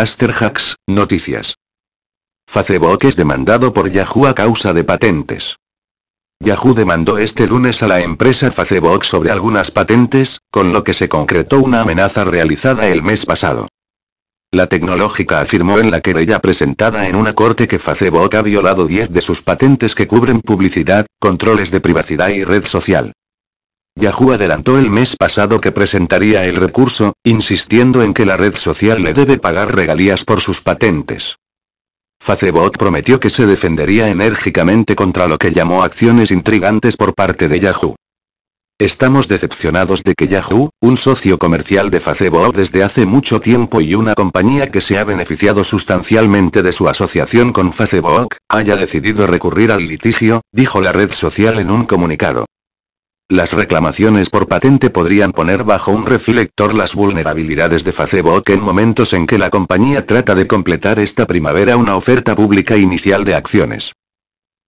Master Hacks, noticias. Facebook es demandado por Yahoo a causa de patentes. Yahoo demandó este lunes a la empresa Facebook sobre algunas patentes, con lo que se concretó una amenaza realizada el mes pasado. La tecnológica afirmó en la querella presentada en una corte que Facebook ha violado 10 de sus patentes que cubren publicidad, controles de privacidad y red social. Yahoo adelantó el mes pasado que presentaría el recurso, insistiendo en que la red social le debe pagar regalías por sus patentes. Facebook prometió que se defendería enérgicamente contra lo que llamó acciones intrigantes por parte de Yahoo. Estamos decepcionados de que Yahoo, un socio comercial de Facebook desde hace mucho tiempo y una compañía que se ha beneficiado sustancialmente de su asociación con Facebook, haya decidido recurrir al litigio, dijo la red social en un comunicado. Las reclamaciones por patente podrían poner bajo un reflector las vulnerabilidades de Facebook en momentos en que la compañía trata de completar esta primavera una oferta pública inicial de acciones.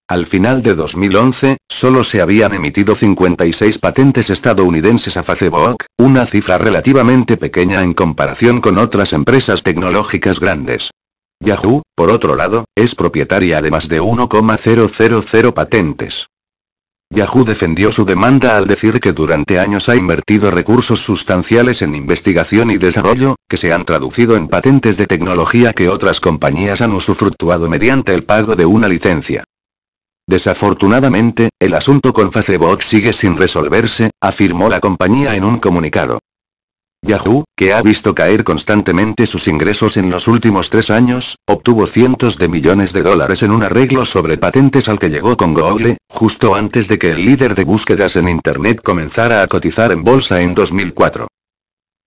Al final de 2011, solo se habían emitido 56 patentes estadounidenses a Facebook, una cifra relativamente pequeña en comparación con otras empresas tecnológicas grandes. Yahoo, por otro lado, es propietaria de más de 1,000 patentes. Yahoo defendió su demanda al decir que durante años ha invertido recursos sustanciales en investigación y desarrollo, que se han traducido en patentes de tecnología que otras compañías han usufructuado mediante el pago de una licencia. Desafortunadamente, el asunto con Facebook sigue sin resolverse, afirmó la compañía en un comunicado. Yahoo, que ha visto caer constantemente sus ingresos en los últimos tres años, obtuvo cientos de millones de dólares en un arreglo sobre patentes al que llegó con Google, justo antes de que el líder de búsquedas en Internet comenzara a cotizar en bolsa en 2004.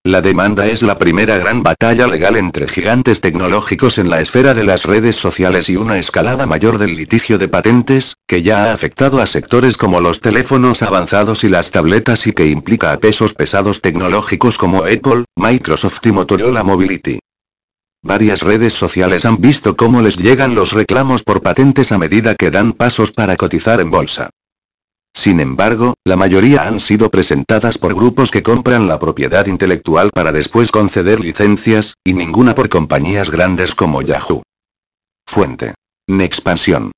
La demanda es la primera gran batalla legal entre gigantes tecnológicos en la esfera de las redes sociales y una escalada mayor del litigio de patentes, que ya ha afectado a sectores como los teléfonos avanzados y las tabletas y que implica a pesos pesados tecnológicos como Apple, Microsoft y Motorola Mobility. Varias redes sociales han visto cómo les llegan los reclamos por patentes a medida que dan pasos para cotizar en bolsa. Sin embargo, la mayoría han sido presentadas por grupos que compran la propiedad intelectual para después conceder licencias, y ninguna por compañías grandes como Yahoo. Fuente. Nexpansión.